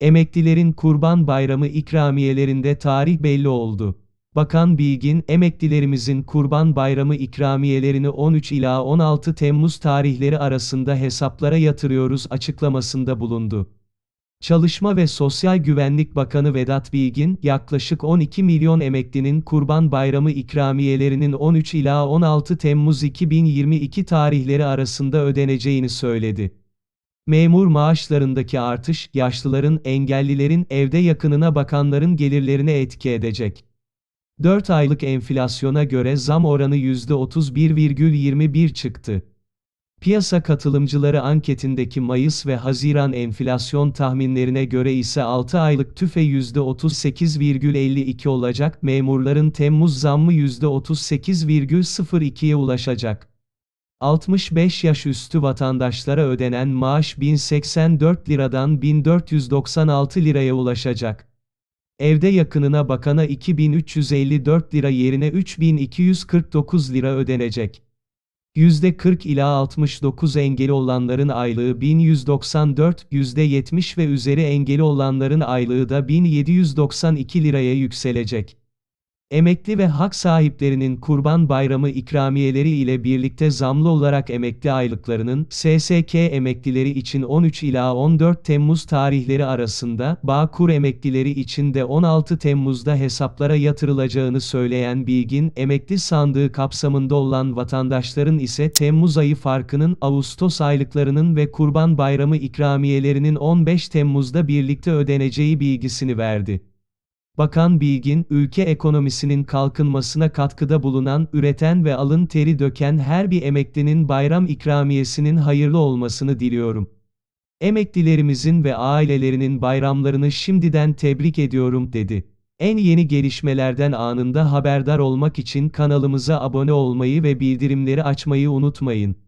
Emeklilerin Kurban Bayramı ikramiyelerinde tarih belli oldu. Bakan Bilgin, emeklilerimizin Kurban Bayramı ikramiyelerini 13 ila 16 Temmuz tarihleri arasında hesaplara yatırıyoruz açıklamasında bulundu. Çalışma ve Sosyal Güvenlik Bakanı Vedat Bilgin, yaklaşık 12 milyon emeklinin Kurban Bayramı ikramiyelerinin 13 ila 16 Temmuz 2022 tarihleri arasında ödeneceğini söyledi. Memur maaşlarındaki artış, yaşlıların, engellilerin, evde yakınına bakanların gelirlerine etki edecek. 4 aylık enflasyona göre zam oranı %31,21 çıktı. Piyasa katılımcıları anketindeki Mayıs ve Haziran enflasyon tahminlerine göre ise 6 aylık tüfe %38,52 olacak, memurların Temmuz zammı %38,02'ye ulaşacak. 65 yaş üstü vatandaşlara ödenen maaş 1084 liradan 1496 liraya ulaşacak. Evde yakınına bakana 2354 lira yerine 3249 lira ödenecek. %40 ila 69 engeli olanların aylığı 1194, %70 ve üzeri engeli olanların aylığı da 1792 liraya yükselecek. Emekli ve hak sahiplerinin Kurban Bayramı ikramiyeleri ile birlikte zamlı olarak emekli aylıklarının SSK emeklileri için 13 ila 14 Temmuz tarihleri arasında, Bağkur emeklileri için de 16 Temmuz'da hesaplara yatırılacağını söyleyen Bilgin, emekli sandığı kapsamında olan vatandaşların ise Temmuz ayı farkının Ağustos aylıklarının ve Kurban Bayramı ikramiyelerinin 15 Temmuz'da birlikte ödeneceği bilgisini verdi. Bakan Bilgin, ülke ekonomisinin kalkınmasına katkıda bulunan, üreten ve alın teri döken her bir emeklinin bayram ikramiyesinin hayırlı olmasını diliyorum. Emeklilerimizin ve ailelerinin bayramlarını şimdiden tebrik ediyorum dedi. En yeni gelişmelerden anında haberdar olmak için kanalımıza abone olmayı ve bildirimleri açmayı unutmayın.